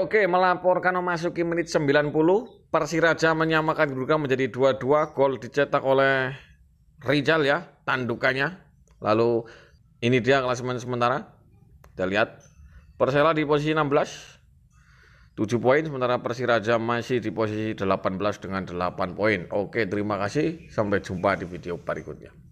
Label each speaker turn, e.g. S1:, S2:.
S1: oke melaporkan memasuki menit 90 Persiraja menyamakan kedudukan menjadi 2-2 gol dicetak oleh Rijal ya tandukannya lalu ini dia klasemen sementara kita lihat Persela di posisi 16 7 poin sementara Persiraja masih di posisi 18 dengan 8 poin oke terima kasih sampai jumpa di video berikutnya